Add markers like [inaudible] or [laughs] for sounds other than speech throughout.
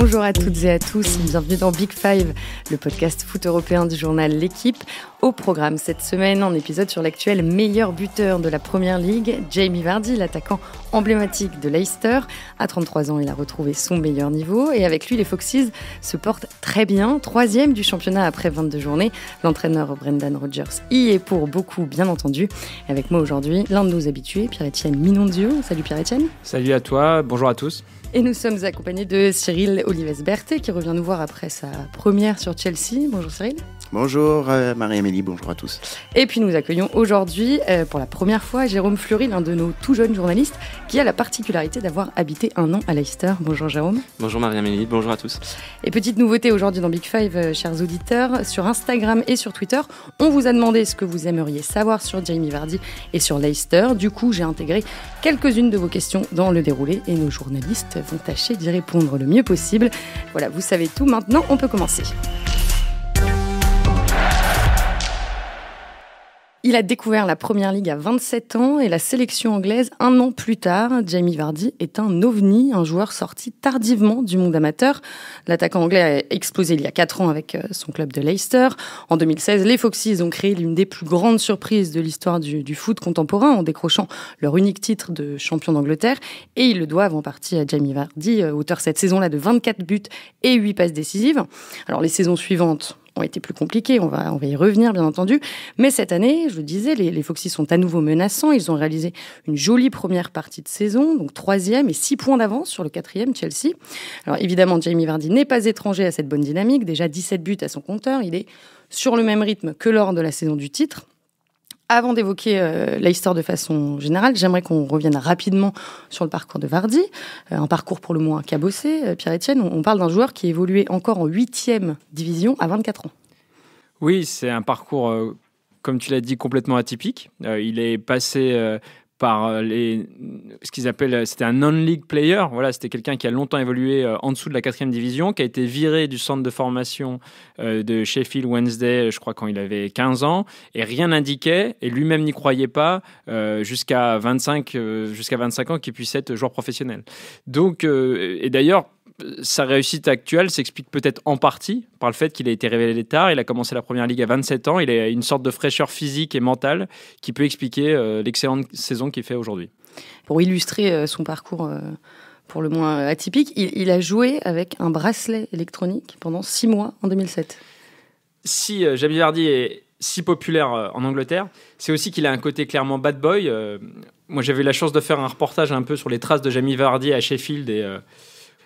Bonjour à toutes et à tous, bienvenue dans Big Five, le podcast foot européen du journal L'équipe. Au programme cette semaine, un épisode sur l'actuel meilleur buteur de la Première Ligue, Jamie Vardy, l'attaquant emblématique de Leicester. À 33 ans, il a retrouvé son meilleur niveau et avec lui, les Foxes se portent très bien. Troisième du championnat après 22 journées, l'entraîneur Brendan Rodgers y est pour beaucoup, bien entendu. avec moi aujourd'hui, l'un de nos habitués, Pierre-Etienne Minondio. Salut Pierre-Etienne. Salut à toi, bonjour à tous. Et nous sommes accompagnés de Cyril Olives-Berthet qui revient nous voir après sa première sur Chelsea. Bonjour Cyril. Bonjour euh, Marie-Amélie, bonjour à tous. Et puis nous accueillons aujourd'hui euh, pour la première fois Jérôme Fleury, l'un de nos tout jeunes journalistes qui a la particularité d'avoir habité un an à Leicester. Bonjour Jérôme. Bonjour Marie-Amélie, bonjour à tous. Et petite nouveauté aujourd'hui dans Big Five, euh, chers auditeurs, sur Instagram et sur Twitter, on vous a demandé ce que vous aimeriez savoir sur Jamie Vardy et sur Leicester. Du coup, j'ai intégré quelques-unes de vos questions dans le déroulé et nos journalistes vont tâcher d'y répondre le mieux possible. Voilà, vous savez tout maintenant, on peut commencer. Il a découvert la Première Ligue à 27 ans et la sélection anglaise un an plus tard. Jamie Vardy est un ovni, un joueur sorti tardivement du monde amateur. L'attaquant anglais a explosé il y a 4 ans avec euh, son club de Leicester. En 2016, les Foxes ont créé l'une des plus grandes surprises de l'histoire du, du, foot contemporain en décrochant leur unique titre de champion d'Angleterre. Et ils le doivent en partie à Jamie Vardy, euh, auteur cette saison-là de 24 buts et 8 passes décisives. Alors les saisons suivantes, ont été plus compliqués, On va, on y revenir, bien entendu. Mais cette année, je le disais, les, les sont à nouveau menaçants. Ils ont réalisé une jolie première partie de saison, donc troisième et six points d'avance sur le quatrième Chelsea. Alors évidemment, Jamie Vardy n'est pas étranger à cette bonne dynamique. Déjà 17 buts à son compteur. Il est sur le même rythme que lors de la saison du titre. Avant d'évoquer euh, la histoire de façon générale, j'aimerais qu'on revienne rapidement sur le parcours de Vardy, euh, un parcours pour le moins cabossé. Euh, Pierre-Etienne, on, parle d'un joueur qui évoluait encore en 8 division à 24 ans. Oui, c'est un parcours, comme tu l'as dit, complètement atypique. il est passé par euh, les, ce qu'ils appellent, euh, c'était un non-league player. Voilà, c'était quelqu'un qui a longtemps évolué euh, en dessous de la quatrième division, qui a été viré du centre de formation de Sheffield Wednesday, je crois quand il avait 15 ans, et rien n'indiquait, et lui-même n'y croyait pas jusqu'à 25, jusqu'à 25 ans qu'il puisse être joueur professionnel. Donc, et d'ailleurs, sa réussite actuelle s'explique peut-être en partie par le fait qu'il a été révélé tard. Il a commencé la première ligue à 27 ans. Il a une sorte de fraîcheur physique et mentale qui peut expliquer euh, l'excellente saison qu'il fait aujourd'hui. Pour illustrer euh, son parcours euh, pour le moins atypique, il, a joué avec un bracelet électronique pendant six mois en 2007. Si Jamie Vardy est si populaire en Angleterre, c'est aussi qu'il a un côté clairement bad boy. moi, j'avais eu la chance de faire un reportage un peu sur les traces de Jamie Vardy à Sheffield et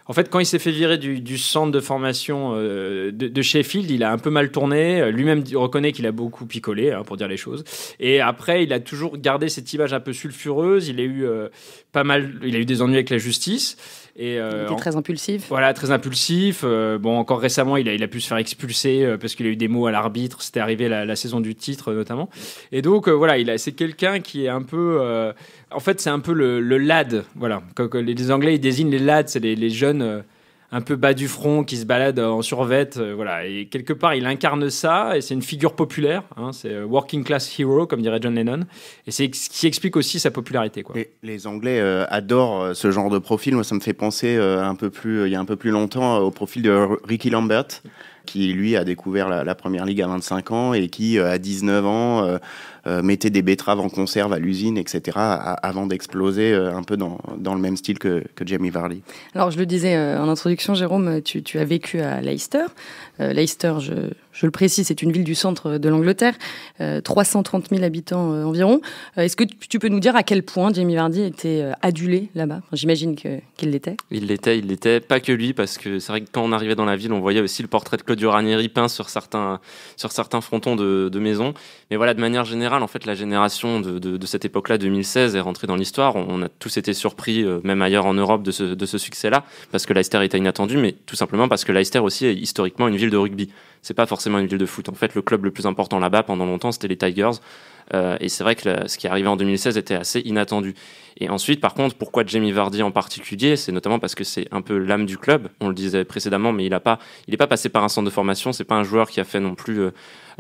en fait, quand il s'est fait virer du, centre de formation euh, de, Sheffield, il a un peu mal tourné. Lui-même reconnaît qu'il a beaucoup picolé, hein, pour dire les choses. Et après, il a toujours gardé cette image un peu sulfureuse. Il a eu euh, pas mal, il a eu des ennuis avec la justice. Euh, il était très impulsif. Voilà, très impulsif. Euh, bon, encore récemment, il a, il a pu se faire expulser euh, parce qu'il a eu des mots à l'arbitre. C'était arrivé la, la, saison du titre, notamment. Et donc, voilà, c'est quelqu'un qui est un peu. en fait, c'est un peu le, lad. Voilà, les, Anglais, ils désignent les lads, c'est les jeunes un peu bas du front, qui se balade en survette, euh, voilà. Et quelque part, il incarne ça, et c'est une figure populaire. Hein, c'est euh, working class hero, comme dirait John Lennon, et c'est ce qui explique aussi sa popularité. les Anglais euh, adorent ce genre de profil. Moi, ça me fait penser un peu plus, il y a un peu plus longtemps, au profil de Ricky Lambert qui lui a découvert la, première ligue à 25 ans et qui, euh, à 19 ans, euh, euh, mettait des betteraves en conserve à l'usine, etc., avant d'exploser un peu dans, dans, le même style que, que, Jamie Varley. Alors, je le disais en introduction, Jérôme, tu, tu as vécu à Leicester. Leicester, je, je le précise, c'est une ville du centre de l'Angleterre, 330 euh, 000 habitants euh, environ. Euh, est-ce que tu peux nous dire à quel point Jamie Vardy était adulé là-bas J'imagine qu'il l'était. Il l'était, il l'était. Pas que lui, parce que c'est vrai que quand on arrivait dans la ville, on voyait aussi le portrait de Claudio Ranieri peint sur certains, sur certains frontons de, de maisons. Mais voilà, de manière générale, en fait, la génération de, cette époque-là, 2016, est rentrée dans l'histoire. On, a tous été surpris, même ailleurs en Europe, de ce, ce succès-là, parce que Leicester était inattendu, mais tout simplement parce que Leicester aussi est historiquement une ville de rugby c'est pas forcément une ville de foot. En fait, le club le plus important là-bas pendant longtemps, c'était les Tigers. Euh, et c'est vrai que ce qui est arrivé en 2016 était assez inattendu. Et ensuite, par contre, pourquoi Jamie Vardy en particulier C'est notamment parce que c'est un peu l'âme du club. On le disait précédemment, mais il n'est pas, pas passé par un centre de formation. C'est pas un joueur qui a fait non plus. Euh,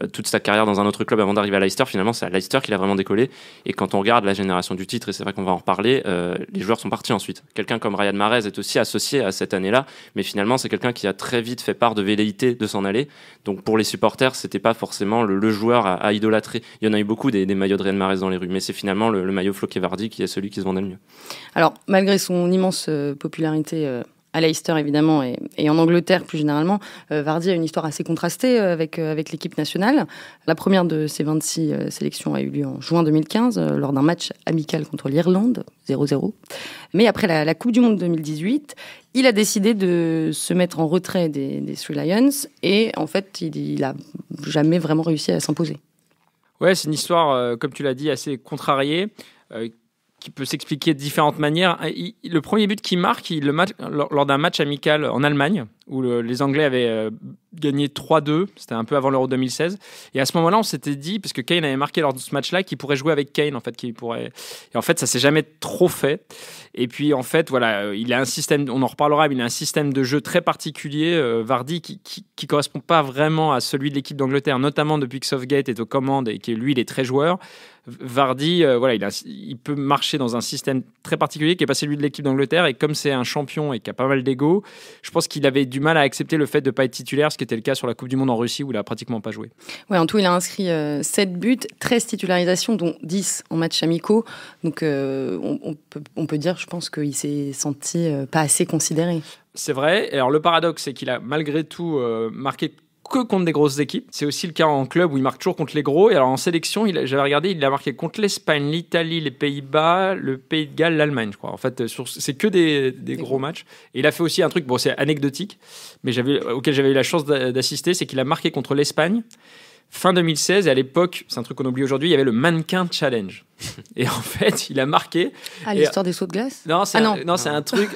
euh, toute sa carrière dans un autre club avant d'arriver à Leicester, finalement, c'est à Leicester qu'il a vraiment décollé. Et quand on regarde la génération du titre, et c'est vrai qu'on va en reparler, euh, les joueurs sont partis ensuite. Quelqu'un comme Ryan Mares est aussi associé à cette année-là, mais finalement, c'est quelqu'un qui a très vite fait part de velléité de s'en aller. Donc pour les supporters, c'était pas forcément le, joueur à, idolâtrer. Il y en a eu beaucoup des, maillots de Ryan Mares dans les rues, mais c'est finalement le, maillot Flo vardy qui est celui qui se vendait le mieux. Alors, malgré son immense euh, popularité à Leicester évidemment et, en Angleterre plus généralement, euh, Vardy a une histoire assez contrastée euh, avec, euh, avec l'équipe nationale. La première de ses 26 sélections a eu lieu en juin 2015 lors d'un match amical contre l'Irlande, 0-0. Mais après la, Coupe du Monde 2018, il a décidé de se mettre en retrait des, Three Lions et en fait il, n'a jamais vraiment réussi à s'imposer. Ouais, c'est une histoire, comme tu l'as dit, assez contrariée qui peut s'expliquer de différentes manières. Le premier but qu'il marque, il le marque lors d'un match amical en Allemagne, où les Anglais avaient euh, gagné 3-2, c'était un peu avant l'Euro 2016. Et à ce moment-là, on s'était dit, parce que Kane avait marqué lors de ce match-là, qu'il pourrait jouer avec Kane, en fait, qu'il pourrait. Et en fait, ça s'est jamais trop fait. Et puis, en fait, voilà, il a un système, on en reparlera, mais il a un système de jeu très particulier, euh, Vardy, qui, qui, correspond pas vraiment à celui de l'équipe d'Angleterre, notamment depuis que Southgate est aux commandes et que lui, il est très joueur. Vardy, euh, voilà, il, il, peut marcher dans un système très particulier qui est pas celui de l'équipe d'Angleterre. Et comme c'est un champion et qui a pas mal d'ego, je pense qu'il avait du mal à accepter le fait de ne pas être titulaire, ce qui était le cas sur la Coupe du Monde en Russie où il a pratiquement pas joué. Ouais, en tout, il a inscrit 7 euh, buts, 13 titularisations, dont 10 en match amicaux. Donc euh, on, peut, dire, je pense, qu'il s'est senti euh, pas assez considéré. C'est vrai. Alors le paradoxe, c'est qu'il a malgré tout marqué que contre des grosses équipes. C'est aussi le cas en club où il marque toujours contre les gros. Et alors en sélection, j'avais regardé, il a marqué contre l'Espagne, l'Italie, les Pays-Bas, le Pays de Galles, l'Allemagne, je crois. En fait, c'est que des, gros matchs. Et il a fait aussi un truc, bon, c'est anecdotique, mais auquel j'avais eu la chance d'assister, c'est qu'il a marqué contre l'Espagne fin 2016, et à l'époque, c'est un truc qu'on oublie aujourd'hui, il y avait le mannequin challenge. [laughs] Et en fait, il a marqué. Ah, l'histoire des sauts de glace Non, c'est ah, un, non. c'est un ah. truc.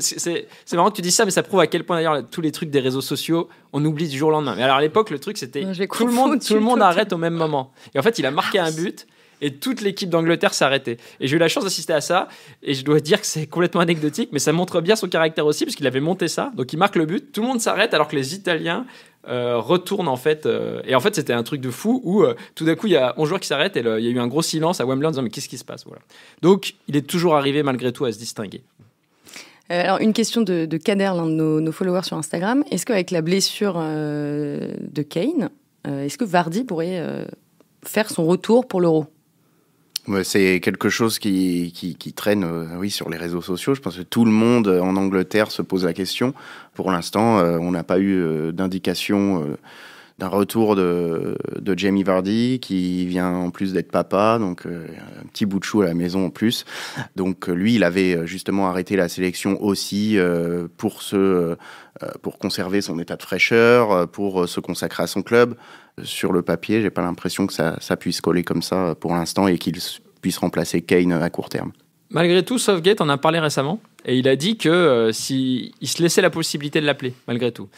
C'est marrant que tu dis ça, mais ça prouve à quel point, d'ailleurs, tous les trucs des réseaux sociaux, on oublie du jour au lendemain. Mais alors, à l'époque, le truc, c'était tout le monde, tout le monde arrête au même moment. Et en fait, il a marqué un ah, but et toute l'équipe d'Angleterre s'arrêtait. Et j'ai eu la chance d'assister à ça, et je dois dire que c'est complètement anecdotique, mais ça montre bien son caractère aussi, parce qu'il avait monté ça, donc il marque le but, tout le monde s'arrête alors que les Italiens euh, retourne en fait. Euh, et en fait, c'était un truc de fou où euh, tout d'un coup, il y a 11 joueurs qui s'arrête et il y a eu un gros silence à Wembley en disant mais qu'est-ce qui se passe voilà. Donc, il est toujours arrivé malgré tout à se distinguer. alors, une question de, de Kader, l'un de nos, nos, followers sur Instagram. Est-ce qu'avec la blessure de Kane, est-ce que Vardy pourrait faire son retour pour l'Euro c'est quelque chose qui, traîne euh, oui, sur les réseaux sociaux. Je pense que tout le monde euh, en Angleterre se pose la question. Pour l'instant, euh, on n'a pas eu d'indication d'un retour de, de, Jamie Vardy qui vient en plus d'être papa, donc euh, un petit bout de chou à la maison en plus. Donc euh, lui, il avait euh, justement arrêté la sélection aussi pour ce pour conserver son état de fraîcheur, pour se consacrer à son club. Sur le papier, j'ai pas l'impression que ça, puisse coller comme ça pour l'instant et qu'il puisse remplacer Kane à court terme. Malgré tout, Southgate en a parlé récemment et il a dit que si, il se laissait la possibilité de l'appeler, malgré tout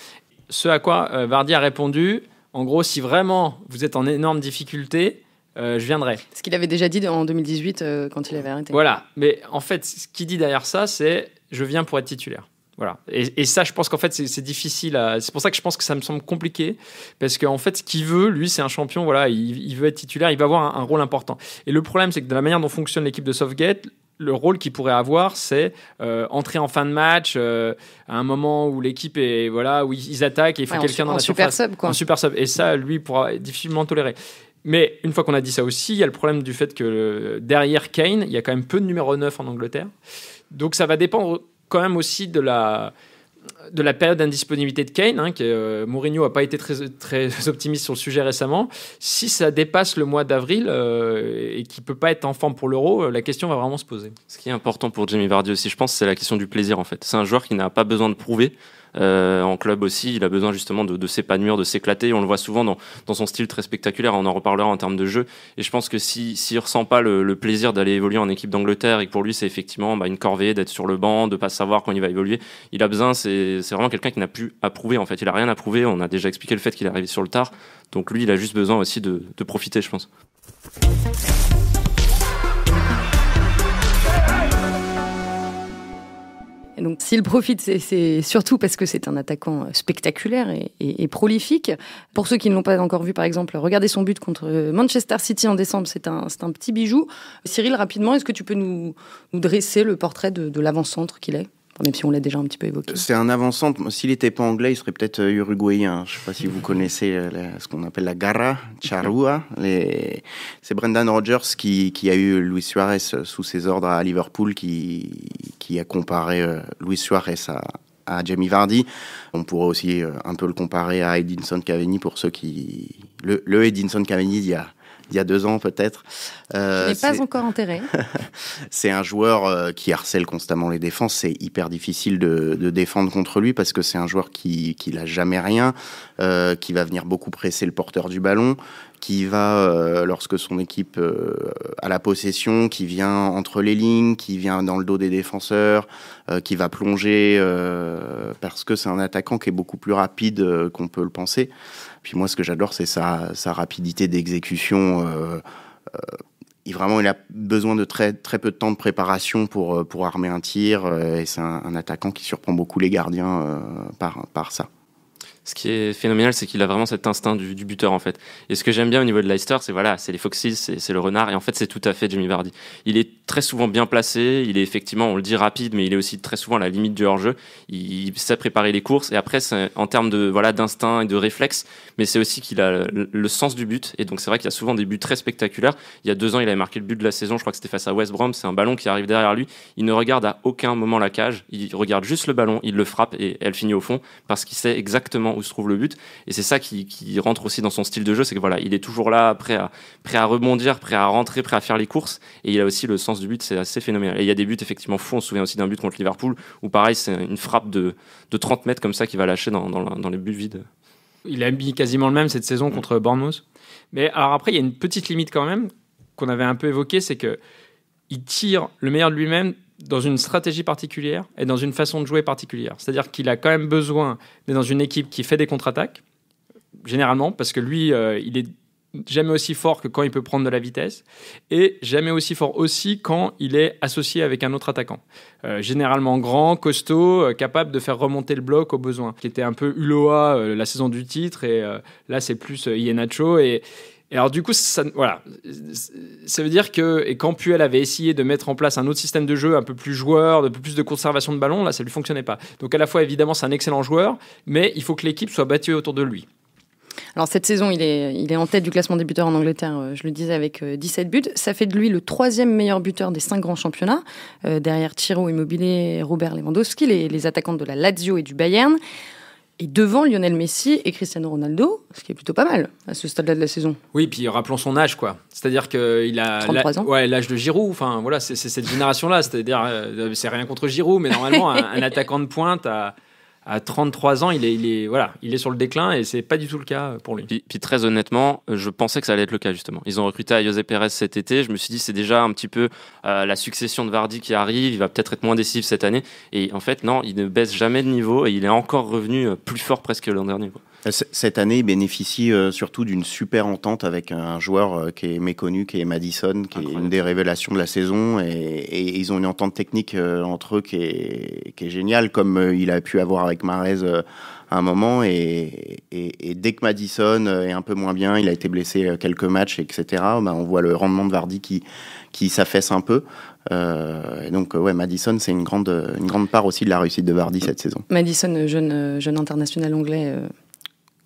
ce à quoi euh, Vardy a répondu, en gros, si vraiment vous êtes en énorme difficulté, euh, je viendrai. Ce qu'il avait déjà dit en 2018 euh, quand il avait arrêté. Voilà, mais en fait, ce qu'il dit derrière ça, c'est je viens pour être titulaire. Voilà. Et, ça, je pense qu'en fait, c'est difficile. C'est pour ça que je pense que ça me semble compliqué. Parce qu'en fait, ce qu'il veut, lui, c'est un champion. Voilà, il, veut être titulaire, il va avoir un, rôle important. Et le problème, c'est que de la manière dont fonctionne l'équipe de Softgate, le rôle qu'il pourrait avoir, c'est euh, entrer en fin de match euh, à un moment où l'équipe est voilà où ils attaquent et il faut quelqu'un dans la super sub, quoi. un super sub, et ça lui pourra difficilement tolérer. Mais une fois qu'on a dit ça aussi, il y a le problème du fait que euh, derrière Kane, il y a quand même peu de numéro 9 en Angleterre. Donc ça va dépendre quand même aussi de la de la période d'indisponibilité de Kane, hein, que, euh, Mourinho n'a pas été très, très, [laughs] optimiste sur le sujet récemment, si ça dépasse le mois d'avril euh, et qu'il ne peut pas être en forme pour l'euro, euh, la question va vraiment se poser. Ce qui est important pour Jamie Vardy aussi, je pense, c'est la question du plaisir en fait. C'est un joueur qui n'a pas besoin de prouver. Euh, en club aussi, il a besoin justement de, s'épanouir, de s'éclater. On le voit souvent dans, son style très spectaculaire. On en reparlera en termes de jeu. Et je pense que s'il si, ne ressent pas le, plaisir d'aller évoluer en équipe d'Angleterre et que pour lui, c'est effectivement bah, une corvée d'être sur le banc, de ne pas savoir quand il va évoluer, il a besoin. C'est vraiment quelqu'un qui n'a plus à prouver en fait. Il n'a rien à prouver. On a déjà expliqué le fait qu'il est arrivé sur le tard. Donc lui, il a juste besoin aussi de profiter, je pense. Donc s'il profite, c'est surtout parce que c'est un attaquant euh, spectaculaire et, prolifique. Pour ceux qui ne l'ont pas encore vu, par exemple, regardez son but contre euh, Manchester City en décembre, c'est un, petit bijou. Cyril, rapidement, est-ce que tu peux nous, dresser le portrait de l'avant-centre qu'il est même si on l'a déjà un petit peu évoqué. C'est un avançant. S'il n'était pas anglais, il serait peut-être euh, uruguayen. Je ne sais pas si vous connaissez euh, ce qu'on appelle la garra, charrua. C'est Brendan Rodgers qui, a eu Luis Suarez euh, sous ses ordres à Liverpool, qui, qui a comparé Luis Suarez à, Jamie Vardy. On pourrait aussi un peu le comparer à Edinson Cavani pour ceux qui... Le, Edinson Cavani il y a il y a deux ans peut-être. Euh, n'est pas encore enterré. [laughs] c'est un joueur euh, qui harcèle constamment les défenses. C'est hyper difficile de, défendre contre lui parce que c'est un joueur qui, qui n'a jamais rien, euh, qui va venir beaucoup presser le porteur du ballon, qui va, euh, lorsque son équipe euh, a la possession, qui vient entre les lignes, qui vient dans le dos des défenseurs, euh, qui va plonger, parce que c'est un attaquant qui est beaucoup plus rapide qu'on peut le penser. Puis moi, ce que j'adore, c'est sa, rapidité d'exécution. Il, vraiment, il a besoin de très, très peu de temps de préparation pour, pour armer un tir, et c'est un, un, attaquant qui surprend beaucoup les gardiens par, par ça ce qui est phénoménal, c'est qu'il a vraiment cet instinct du, buteur en fait. Et ce que j'aime bien au niveau de Leicester, c'est voilà, c'est les Foxes, c'est le renard, et en fait c'est tout à fait Jimmy Vardy. Il est très souvent bien placé, il est effectivement, on le dit rapide, mais il est aussi très souvent à la limite du hors jeu. Il, sait préparer les courses, et après en termes de voilà d'instinct et de réflexe, mais c'est aussi qu'il a le, le, sens du but, et donc c'est vrai qu'il y a souvent des buts très spectaculaires. Il y a deux ans, il avait marqué le but de la saison, je crois que c'était face à West Brom, c'est un ballon qui arrive derrière lui, il ne regarde à aucun moment la cage, il regarde juste le ballon, il le frappe et elle finit au fond parce qu'il sait exactement où se trouve le but. Et c'est ça qui, rentre aussi dans son style de jeu, c'est que voilà, il est toujours là, prêt à, rebondir, prêt à rentrer, prêt à faire les courses. Et il a aussi le sens du but, c'est assez phénoménal. Et il y a des buts effectivement fous. On se souvient aussi d'un but contre Liverpool où pareil, c'est une frappe de, 30 mètres comme ça qui va lâcher dans, les buts vides. Il a mis quasiment le même cette saison contre Bournemouth. Mais alors après, il y a une petite limite quand même qu'on avait un peu évoquée, c'est que il tire le meilleur de lui-même dans une stratégie particulière et dans une façon de jouer particulière. C'est-à-dire qu'il a quand même besoin d'être dans une équipe qui fait des contre-attaques, généralement, parce que lui, euh, il est jamais aussi fort que quand il peut prendre de la vitesse et jamais aussi fort aussi quand il est associé avec un autre attaquant. Euh, généralement grand, costaud, euh, capable de faire remonter le bloc au besoin. Qui était un peu Uloa la saison du titre et là c'est plus Ienacho et et alors du coup, ça, voilà, ça veut dire que et quand Puel avait essayé de mettre en place un autre système de jeu un peu plus joueur, un peu plus de conservation de ballon, là ça lui fonctionnait pas. Donc à la fois évidemment c'est un excellent joueur, mais il faut que l'équipe soit battue autour de lui. Alors cette saison, il est, il est en tête du classement des buteurs en Angleterre, euh, je le disais, avec 17 euh, buts. Ça fait de lui le troisième meilleur buteur des cinq grands championnats, euh, derrière Tiro Immobilier, Robert Lewandowski, les, les attaquants de la Lazio et du Bayern et devant Lionel Messi et Cristiano Ronaldo, ce qui est plutôt pas mal à ce stade-là de la saison. Oui, puis rappelons son âge, quoi. C'est-à-dire qu'il a Ouais, l'âge de Giroud. Enfin, voilà, c'est cette génération-là. C'est-à-dire, euh, c'est rien contre Giroud, mais normalement, [laughs] un, attaquant de pointe à à 33 ans, il est, il voilà, il est sur le déclin et c'est pas du tout le cas pour lui. Puis, très honnêtement, je pensais que ça allait être le cas justement. Ils ont recruté à José Pérez cet été. Je me suis dit c'est déjà un petit peu euh, la succession de Vardy qui arrive. Il va peut-être être moins décisif cette année. Et en fait non, il ne baisse jamais de niveau et il est encore revenu euh, plus fort presque l'an dernier. Cette année, il bénéficie euh, surtout d'une super entente avec un joueur euh, qui est méconnu, qui est Madison, qui est une des révélations de la saison. Et, ils ont une entente technique euh, entre eux qui est, géniale, comme il a pu avoir avec Marez à un moment. Et, dès que Madison est un peu moins bien, il a été blessé quelques matchs, etc., ben, on voit le rendement de Vardy qui, qui s'affaisse un peu. donc, ouais, Madison, c'est une grande, une grande part aussi de la réussite de Vardy cette saison. Madison, jeune, jeune international anglais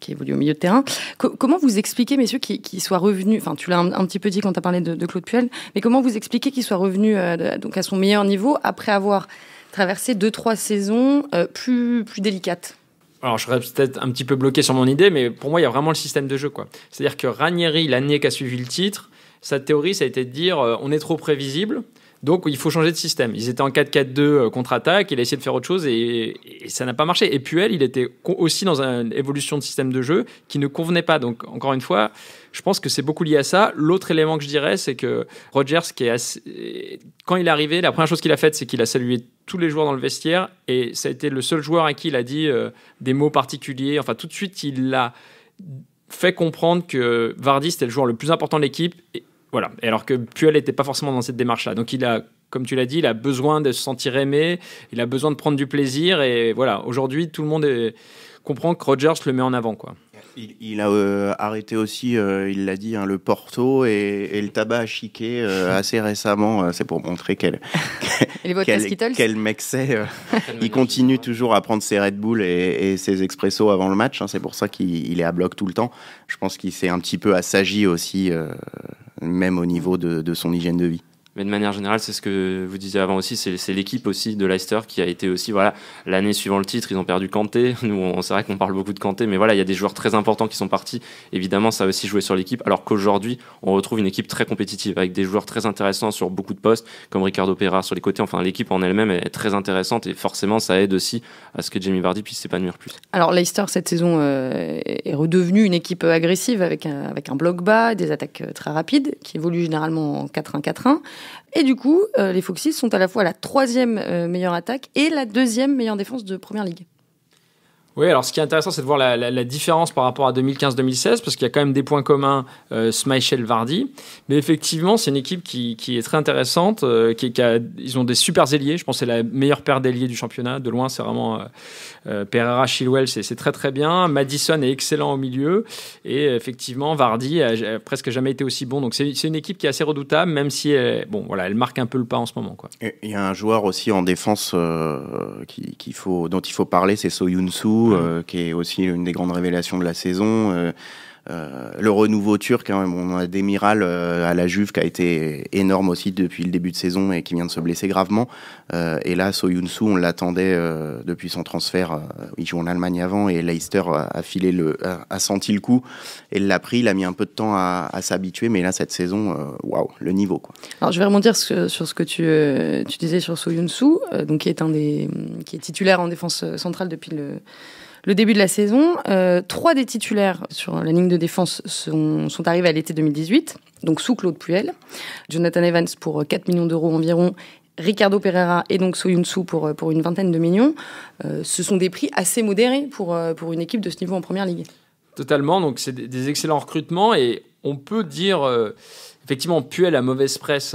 qui évolue au milieu de terrain. comment vous expliquez, messieurs, qu'il soit revenu, enfin tu l'as un, petit peu dit quand tu as parlé de, Claude Puel, mais comment vous expliquez qu'il soit revenu euh, donc à son meilleur niveau après avoir traversé deux, trois saisons euh, plus, plus délicates alors, je serais peut-être un petit peu bloqué sur mon idée, mais pour moi, il y a vraiment le système de jeu. quoi. C'est-à-dire que Ranieri, l'année a suivi le titre, sa théorie, ça a été de dire euh, on est trop prévisible, donc il faut changer de système. Ils étaient en 4-4-2 euh, contre-attaque, il a essayé de faire autre chose et, ça n'a pas marché. Et puis elle, il était aussi dans une évolution de système de jeu qui ne convenait pas. Donc encore une fois, je pense que c'est beaucoup lié à ça. L'autre élément que je dirais, c'est que Rogers, qui quand il est arrivé, la première chose qu'il a faite, c'est qu'il a salué tous les joueurs dans le vestiaire et ça a été le seul joueur à qui il a dit euh, des mots particuliers. Enfin, tout de suite, il l'a fait comprendre que Vardy c'était le joueur le plus important de l'équipe voilà. alors que Puel n'était pas forcément dans cette démarche-là. Donc il a, comme tu l'as dit, il a besoin de se sentir aimé, il a besoin de prendre du plaisir. Et voilà, aujourd'hui, tout le monde comprend que Rogers le met en avant. quoi. Il, a euh, arrêté aussi, euh, il l'a dit, hein, le Porto et, le tabac à chiquer euh, assez [laughs] récemment. c'est pour montrer quel, [laughs] quel, mec c'est. [laughs] il continue toujours à prendre ses Red Bull et, ses expressos avant le match. Hein, c'est pour ça qu'il est à bloc tout le temps. Je pense qu'il s'est un petit peu assagi aussi même au niveau de, de son hygiène de vie mais de manière générale, c'est ce que vous disiez avant aussi, c'est l'équipe aussi de Leicester qui a été aussi, voilà, l'année suivant le titre, ils ont perdu Kanté. [laughs] Nous, on, c'est vrai qu'on parle beaucoup de Kanté, mais voilà, il y a des joueurs très importants qui sont partis. Évidemment, ça a aussi joué sur l'équipe, alors qu'aujourd'hui, on retrouve une équipe très compétitive avec des joueurs très intéressants sur beaucoup de postes, comme Ricardo Pereira sur les côtés. Enfin, l'équipe en elle-même est très intéressante et forcément, ça aide aussi à ce que Jamie Vardy puisse s'épanouir plus. Alors, Leicester, cette saison, euh, est redevenue une équipe agressive avec un, avec un bloc bas, des attaques euh, très rapides qui évoluent généralement en 4-1-4-1. Et du coup, euh, les Foxes sont à la fois la troisième euh, meilleure attaque et la deuxième meilleure défense de Première Ligue. Oui, alors ce qui est intéressant, c'est de voir la, différence par rapport à 2015-2016, parce qu'il y a quand même des points communs, euh, Smichel Vardy. Mais effectivement, c'est une équipe qui, est très intéressante. Euh, qui, a, ils ont des super ailiers. Je pense que c'est la meilleure paire d'ailiers du championnat. De loin, c'est vraiment euh, euh, Pereira, Chilwell, c'est très très bien. Madison est excellent au milieu. Et effectivement, Vardy a, presque jamais été aussi bon. Donc c'est une équipe qui est assez redoutable, même si elle, bon, voilà, elle marque un peu le pas en ce moment. Il y a un joueur aussi en défense faut, dont il faut parler, c'est Soyunsu. Euh, qui est aussi une des grandes révélations de la saison. Euh, euh, le renouveau turc, hein, on a Demiral euh, à la Juve qui a été énorme aussi depuis le début de saison et qui vient de se blesser gravement. Euh, et là, Soyunsu, on l'attendait depuis son transfert. il joue en Allemagne avant et Leicester a, filé le, a, senti le coup et l'a pris. Il a mis un peu de temps à, s'habituer, mais là, cette saison, waouh, le niveau. Alors, je vais rebondir sur, sur ce que tu, tu disais sur Soyunsu, donc qui est un des qui est titulaire en défense centrale depuis le le début de la saison. Euh, trois des titulaires sur la ligne de défense sont, arrivés à l'été 2018, donc sous Claude Puel. Jonathan Evans pour 4 millions d'euros environ. Ricardo Pereira et donc Soyunsu pour, pour une vingtaine de millions. Euh, ce sont des prix assez modérés pour, euh, pour une équipe de ce niveau en première ligue. Totalement, donc c'est des excellents recrutements et on peut dire. effectivement, Puel a mauvaise presse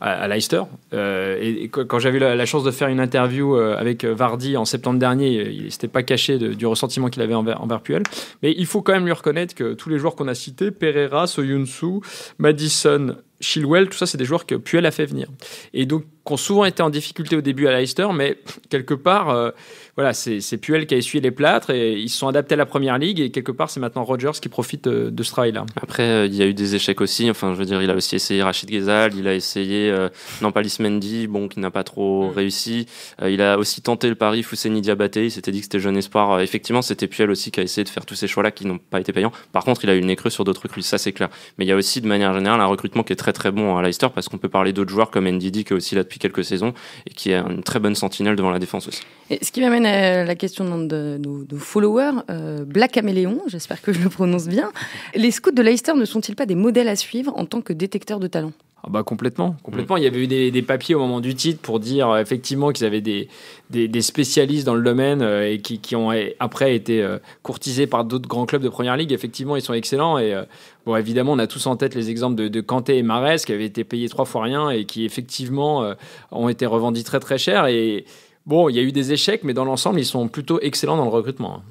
à, Leicester. Euh, et, quand j'avais la, la, chance de faire une interview euh, avec Vardy en septembre dernier, il s'était pas caché du ressentiment qu'il avait envers, Puel. Mais il faut quand même lui reconnaître que tous les joueurs qu'on a cités, Pereira, Soyunsu, Madison, Chilwell, tout ça, c'est des joueurs que Puel a fait venir. Et donc, qui ont souvent été en difficulté au début à Leicester, mais quelque part, euh, voilà, c'est Puel qui a essuyé les plâtres et ils se sont adaptés à la première ligue. Et quelque part, c'est maintenant Rodgers qui profite de, ce travail-là. Après, il y a eu des échecs aussi. Enfin, je veux dire, il a aussi essayé Rachid Ghezal, il a essayé pas euh, Nampalis Mendy, bon, qui n'a pas trop mm. réussi. Euh, il a aussi tenté le pari Fousseni Diabaté, il s'était dit que c'était jeune espoir. Euh, effectivement, c'était Puel aussi qui a essayé de faire tous ces choix-là qui n'ont pas été payants. Par contre, il a eu une écrue sur d'autres trucs, ça c'est clair. Mais il y a aussi, de manière générale, un recrutement qui est très très bon à Leicester parce qu'on peut parler d'autres joueurs comme Ndidi qui est aussi là depuis quelques saisons et qui est une très bonne sentinelle devant la défense aussi. Et ce qui m'amène à la question de nos followers, Black Caméléon, j'espère que je le prononce bien. Les scouts de Leicester ne sont-ils pas des modèles à suivre en tant que détecteurs de talent ah bah, complètement, complètement. Mm. Il y avait eu des, papiers au moment du titre pour dire euh, effectivement qu'ils avaient des, des, spécialistes dans le domaine euh, et qui, ont eh, après été euh, courtisés par d'autres grands clubs de première ligue. Effectivement, ils sont excellents. Et bon, évidemment, on a tous en tête les exemples de, de Kanté et Marès qui avaient été payés trois fois rien et qui effectivement ont été revendis très très cher. Et bon, il y a eu des échecs, mais dans l'ensemble, ils sont plutôt excellents dans le recrutement. Hein.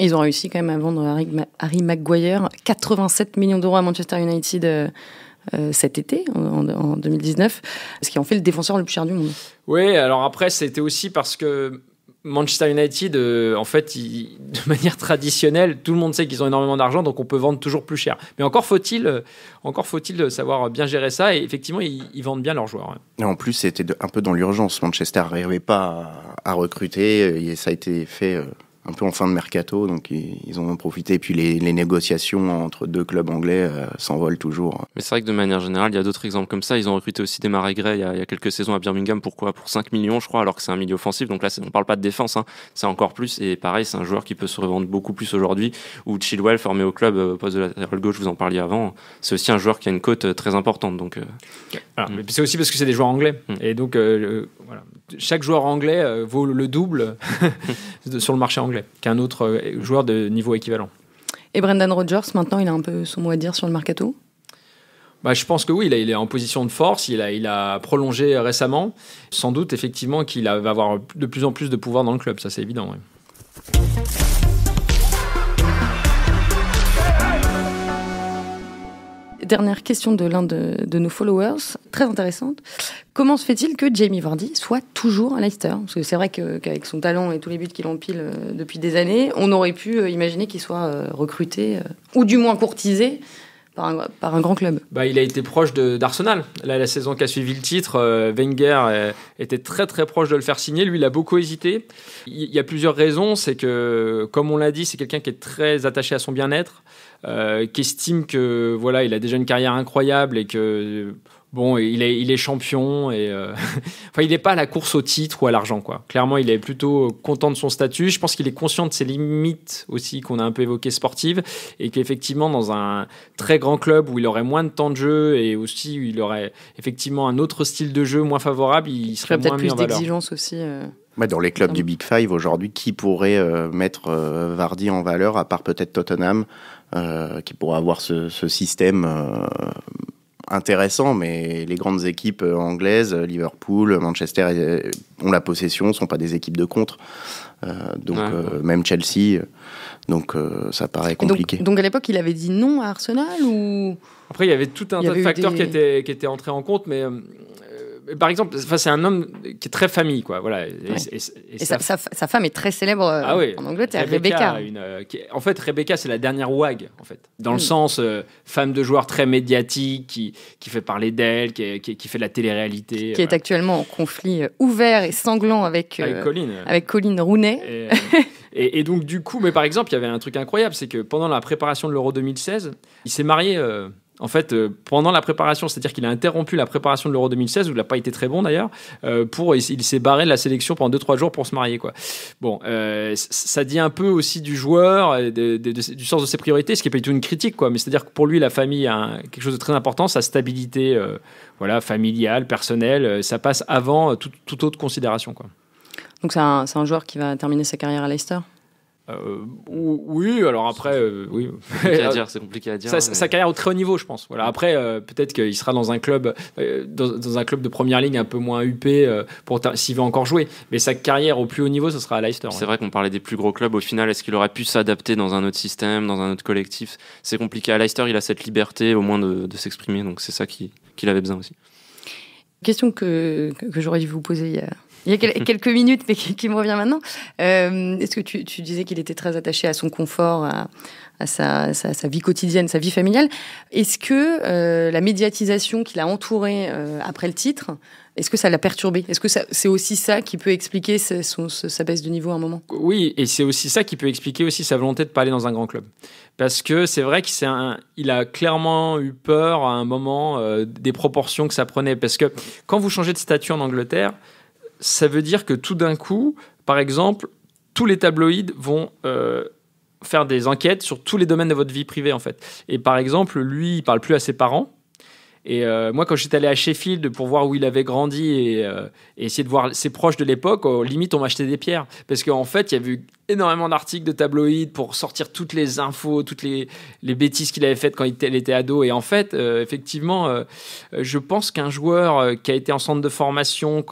Ils ont réussi quand même à vendre Harry, Harry Maguire 87 millions d'euros à Manchester United euh, cet été, en, 2019, ce qui en fait le défenseur le plus cher du monde. Oui, alors après, c'était aussi parce que Manchester United, euh, en fait, de [laughs] manière traditionnelle, tout le monde sait qu'ils ont énormément d'argent, donc on peut vendre toujours plus cher. Mais encore faut-il, euh, encore faut-il savoir bien gérer ça. Et effectivement, ils, vendent bien leurs joueurs. Et en plus, c'était un peu dans l'urgence. Manchester n'arrivait pas à, recruter. Et ça a été fait un peu en fin de mercato, donc ils, ont en profité. Et puis les, négociations entre deux clubs anglais euh, s'envolent toujours. Mais c'est vrai que de manière générale, il y a d'autres exemples comme ça. Ils ont recruté aussi des Marais Gray il, y a, quelques saisons à Birmingham. Pourquoi Pour 5 millions, je crois, alors que c'est un milieu offensif. Donc là, on ne parle pas de défense, hein. c'est encore plus. Et pareil, c'est un joueur qui peut se revendre beaucoup plus aujourd'hui. Ou Chilwell, formé au club euh, poste de latéral gauche, vous en parliez avant. C'est aussi un joueur qui a une cote euh, très importante. Donc, mm. c'est aussi parce que c'est des joueurs anglais. Mm. Et donc, chaque joueur anglais vaut le double [laughs] sur le marché anglais qu'un autre euh, joueur de niveau équivalent. Et Brendan Rodgers, maintenant, il a un peu son mot à dire sur le mercato bah, je pense que oui, il, est en position de force, il a, il a prolongé euh, récemment. Sans doute, effectivement, qu'il va avoir de plus en plus de pouvoir dans le club, ça c'est évident. Dernière question de l'un de, nos followers, très intéressante. Comment se fait-il que Jamie Vardy soit toujours à Leicester Parce que c'est vrai qu'avec son talent et tous les buts qu'il empile euh, depuis des années, on aurait pu euh, imaginer qu'il soit euh, recruté, ou du moins courtisé, par un, grand club bah, Il a été proche d'Arsenal. La, la saison qui a suivi le titre, euh, Wenger euh, était très très proche de le faire signer. Lui, il a beaucoup hésité. Il, y a plusieurs raisons. C'est que, comme on l'a dit, c'est quelqu'un qui est très attaché à son bien-être, euh, qui estime que voilà, il a déjà une carrière incroyable et que bon, il est, champion et euh, [laughs] enfin, il n'est pas à la course au titre ou à l'argent, quoi. Clairement, il est plutôt euh, content de son statut. Je pense qu'il est conscient de ses limites aussi qu'on a un peu évoquées sportives et qu'effectivement, dans un très grand club où il aurait moins de temps de jeu et aussi où il aurait effectivement un autre style de jeu moins favorable, il serait peut-être plus d'exigence aussi. Euh, dans les clubs du Big Five aujourd'hui, qui pourrait mettre Vardy en valeur à part peut-être Tottenham, qui pourrait avoir ce système intéressant, mais les grandes équipes euh, anglaises, euh, Liverpool, Manchester, euh, ont la possession, sont pas des équipes de contre. donc même Chelsea, donc ça paraît compliqué. Donc, à l'époque, il avait dit non à Arsenal ou après il y avait tout un tas de facteurs qui étaient qui étaient entrés en compte, mais euh, par exemple, c'est un homme qui est très famille, quoi. Voilà. Et, sa, femme est très célèbre euh, ah en Angleterre, Rebecca. Euh, en fait, Rebecca, c'est la dernière WAG, en fait. Dans le hmm. sens, femme de joueur très médiatique, qui, fait parler d'elle, qui, fait de la télé-réalité. Qui, est actuellement en conflit ouvert et sanglant avec, avec Colline. Avec Colline Rounet. Et, donc, du coup, mais par exemple, il y avait un truc incroyable, c'est que pendant la préparation de l'Euro 2016, il s'est marié en fait, euh, pendant la préparation, c'est-à-dire qu'il a interrompu la préparation de l'Euro 2016, où il n'a pas été très bon d'ailleurs, euh, pour il, s'est barré de la sélection pendant 2-3 jours pour se marier. Quoi. Bon, euh, ça dit un peu aussi du joueur, du sens de ses priorités, ce qui n'est pas du tout une critique, quoi. mais c'est-à-dire que pour lui, la famille a quelque chose de très important, sa stabilité voilà, familiale, personnelle, ça passe avant toute autre considération. Quoi. Donc c'est un, un joueur qui va terminer sa carrière à Leicester euh, oui, alors après, euh, oui. [laughs] C'est compliqué à dire, Sa, carrière au très haut niveau, je pense. Voilà. Mm. Après, euh, peut-être qu'il sera dans un club, dans, un club de première ligne un peu moins huppé pour s'il veut encore jouer. Mais sa carrière au plus haut niveau, ce sera à Leicester. C'est vrai qu'on parlait des plus gros clubs. Au final, est-ce qu'il aurait pu s'adapter dans un autre système, dans un autre collectif C'est compliqué. À Leicester, il a cette liberté au moins de, s'exprimer. Donc c'est ça qu'il avait besoin aussi. Question que, j'aurais dû vous poser hier. Il y a [laughs] quelques minutes, mais qui, me revient maintenant. Euh, est-ce que tu, disais qu'il était très attaché à son confort, à, sa, vie quotidienne, sa vie familiale. Est-ce que euh, la médiatisation qui l'a entouré euh, après le titre, est-ce que ça l'a perturbé Est-ce que c'est aussi ça qui peut expliquer sa, baisse de niveau à un moment Oui, et c'est aussi ça qui peut expliquer aussi sa volonté de ne pas aller dans un grand club. Parce que c'est vrai qu'il a clairement eu peur à un moment des proportions que ça prenait. Parce que quand vous changez de statut en Angleterre, ça veut dire que tout d'un coup, par exemple, tous les tabloïds vont euh, faire des enquêtes sur tous les domaines de votre vie privée en fait. Et par exemple, lui, il parle plus à ses parents et euh, moi, quand j'étais allé à Sheffield pour voir où il avait grandi et, euh, essayer de voir ses proches de l'époque, aux oh, limite, on m'achetait des pierres. Parce qu'en fait, il y avait eu énormément d'articles de tabloïds pour sortir toutes les infos, toutes les, les bêtises qu'il avait faites quand il était, ado. Et en fait, euh, effectivement, je pense qu'un joueur qui a été en centre de formation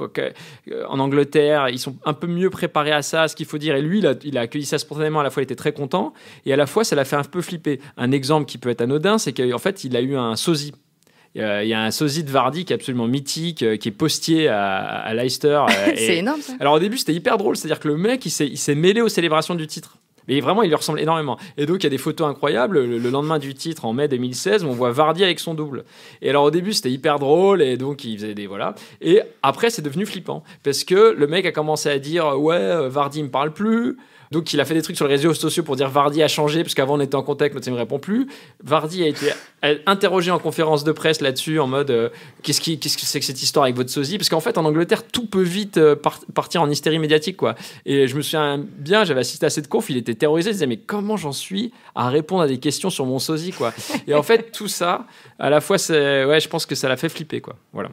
en Angleterre, ils sont un peu mieux préparés à ça, ce qu'il faut dire. Et lui, il a, il a, accueilli ça spontanément. À la fois, il était très content. Et à la fois, ça l'a fait un peu flipper. Un exemple qui peut être anodin, c'est qu'en fait, il a eu un sosie euh, il y a un sosie de Vardy qui est absolument mythique, euh, qui est postier à, Leicester. [laughs] Euh, c'est énorme Alors au début, c'était hyper drôle, c'est-à-dire que le mec, il s'est mêlé aux célébrations du titre. Mais vraiment, il lui ressemble énormément. Et donc, il y a des photos incroyables. Le, lendemain du titre, en mai 2016, on voit Vardy avec son double. Et alors, au début, c'était hyper drôle. Et donc, il faisait des. Voilà. Et après, c'est devenu flippant. Parce que le mec a commencé à dire Ouais, Vardy me parle plus. Donc il a fait des trucs sur les réseaux sociaux pour dire Vardy a changé, parce qu'avant on était en contact, mais il ne me répond plus. Vardy a été interrogé en conférence de presse là-dessus, en mode euh, qu'est-ce, qui, ce que c'est que cette histoire avec votre sosie Parce qu'en fait, en Angleterre, tout peut vite euh, partir en hystérie médiatique. quoi. Et je me souviens bien, j'avais assisté à cette conf, il était terrorisé, il disait mais comment j'en suis à répondre à des questions sur mon sosie quoi. Et en fait, tout ça, à la fois, c'est, ouais, je pense que ça l'a fait flipper. quoi. Voilà.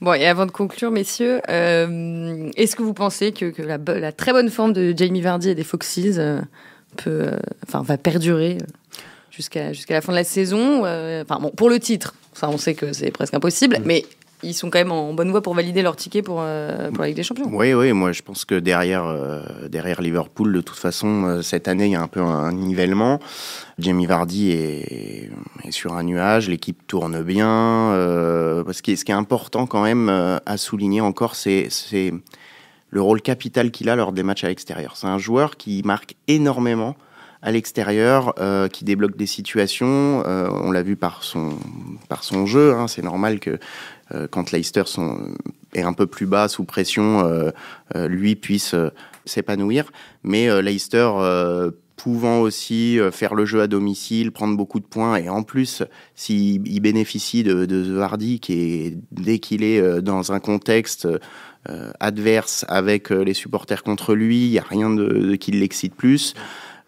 Bon, et avant de conclure, messieurs, euh, est-ce que vous pensez que, que la, la, très bonne forme de Jamie Vardy et des Foxes euh, peut, euh, enfin, va perdurer jusqu'à jusqu'à la fin de la saison Enfin, bon, pour le titre, ça, on sait que c'est presque impossible, mm. mais ils sont quand même en bonne voie pour valider leur ticket pour, euh, pour la Ligue des Champions. Oui, oui, moi je pense que derrière, euh, derrière Liverpool, de toute façon, euh, cette année, il y a un peu un, nivellement. Jamie Vardy est, sur un nuage, l'équipe tourne bien. parce que, ce qui est important quand même à souligner encore, c'est le rôle capital qu'il a lors des matchs à l'extérieur. C'est un joueur qui marque énormément à l'extérieur, qui débloque des situations. on l'a vu par son, par son jeu. Hein, c'est normal que euh, quand Leicester sont, euh, est un peu plus bas, sous pression, euh, lui puisse s'épanouir. Mais Leicester pouvant aussi faire le jeu à domicile, prendre beaucoup de points. Et en plus, s'il bénéficie de, de Vardy, qui dès qu'il est dans un contexte adverse avec les supporters contre lui, il n'y a rien de, qui l'excite plus.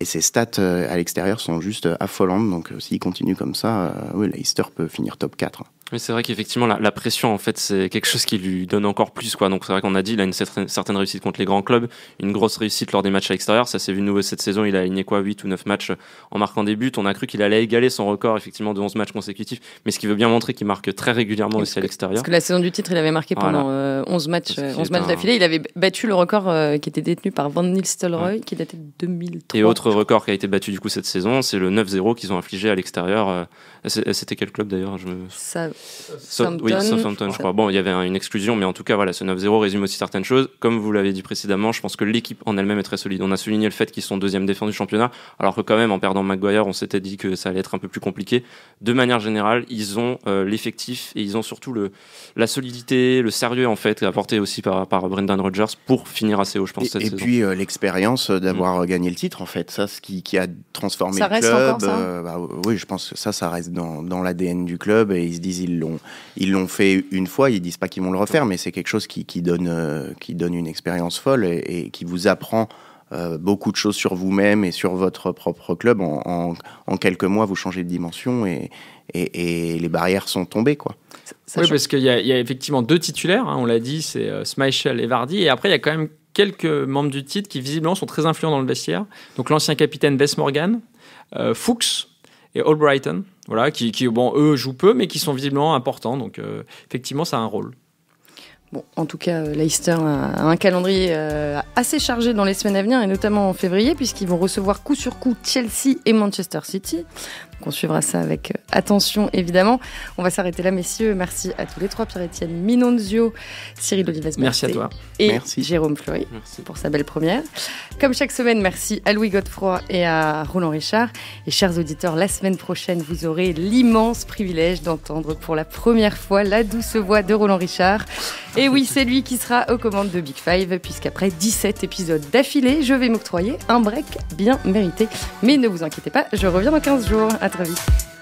Et ses stats à l'extérieur sont juste affolantes. Donc s'il continue comme ça, euh, Leicester peut finir top 4. Mais c'est vrai qu'effectivement, la, pression, en fait, c'est quelque chose qui lui donne encore plus. Quoi. Donc, c'est vrai qu'on a dit, il a une certaine réussite contre les grands clubs, une grosse réussite lors des matchs à l'extérieur. Ça s'est vu nouveau cette saison. Il a aligné quoi 8 ou 9 matchs en marquant des buts. On a cru qu'il allait égaler son record, effectivement, de 11 matchs consécutifs. Mais ce qui veut bien montrer qu'il marque très régulièrement aussi à l'extérieur. Parce que la saison du titre, il avait marqué pendant 11 euh, matchs, 11 euh, matchs d'affilée. Il avait battu le record euh, qui était détenu par Van Nistelrooy, ouais. qui datait de 2003. Et autre record qui a été battu, du coup, cette saison, c'est le 9-0 qu'ils ont infligé à l'extérieur. Euh, euh, c'était quel club d'ailleurs je Southampton. Oui, je crois. Bon, il y avait une exclusion, mais en tout cas, voilà, ce 9-0 résume aussi certaines choses. Comme vous l'avez dit précédemment, je pense que l'équipe en elle-même est très solide. On a souligné le fait qu'ils sont deuxième défense du championnat, alors que quand même, en perdant McGuire on s'était dit que ça allait être un peu plus compliqué. De manière générale, ils ont euh, l'effectif et ils ont surtout le, la solidité, le sérieux en fait, apporté aussi par, Brendan Rodgers pour finir assez haut, je pense. Et, et puis l'expérience d'avoir mm. gagné le titre, en fait, ça, ce qui, a transformé le club. ça bah, oui, je pense que ça, ça reste dans, l'ADN du club et ils se disent ils l'ont ils l'ont fait une fois, ils disent pas qu'ils vont le refaire, mais c'est quelque chose qui, donne euh, qui donne une expérience folle et, qui vous apprend euh, beaucoup de choses sur vous-même et sur votre propre club. En, en, quelques mois, vous changez de dimension et, et, les barrières sont tombées. Quoi. oui, parce qu'il y, y, a effectivement deux titulaires, hein, on l'a dit, c'est euh, Smichel et Vardy. Et après, il y a quand même quelques membres du titre qui, visiblement, sont très influents dans le vestiaire. Donc l'ancien capitaine Wes Morgan, Fuchs et Albrighton. Voilà, qui, bon, eux jouent peu, mais qui sont visiblement importants. Donc, euh, effectivement, ça a un rôle. Bon, en tout cas, euh, Leicester a un calendrier euh, assez chargé dans les semaines à venir, et notamment en février, puisqu'ils vont recevoir coup sur coup Chelsea et Manchester City on suivra ça avec euh, attention, évidemment. On va s'arrêter là, messieurs. Merci à tous les trois, Pierre-Étienne Minonzio, Cyril Olives. Merci à toi. Et Jérôme Fleury pour sa belle première. Comme chaque semaine, merci à Louis Godefroy et à Roland Richard. Et chers auditeurs, la semaine prochaine, vous aurez l'immense privilège d'entendre pour la première fois la douce voix de Roland Richard. Et oui, c'est lui qui sera aux commandes de Big Five, puisqu'après 17 épisodes d'affilée, je vais m'octroyer un break bien mérité. Mais ne vous inquiétez pas, je reviens dans 15 jours. A très vite.